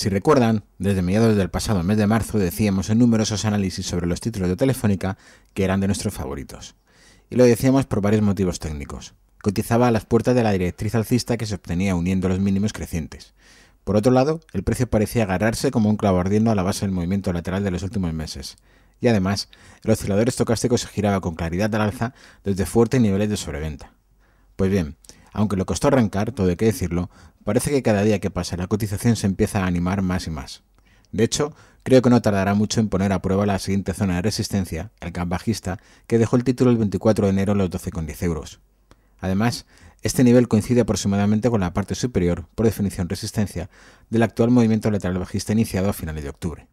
Si recuerdan, desde mediados del pasado mes de marzo decíamos en numerosos análisis sobre los títulos de Telefónica que eran de nuestros favoritos. Y lo decíamos por varios motivos técnicos. Cotizaba a las puertas de la directriz alcista que se obtenía uniendo los mínimos crecientes. Por otro lado, el precio parecía agarrarse como un clavo ardiendo a la base del movimiento lateral de los últimos meses. Y además, el oscilador estocástico se giraba con claridad al alza desde fuertes niveles de sobreventa. Pues bien, aunque le costó arrancar, todo hay que decirlo, Parece que cada día que pasa la cotización se empieza a animar más y más. De hecho, creo que no tardará mucho en poner a prueba la siguiente zona de resistencia, el camp bajista, que dejó el título el 24 de enero a los 12,10 euros. Además, este nivel coincide aproximadamente con la parte superior, por definición resistencia, del actual movimiento lateral bajista iniciado a finales de octubre.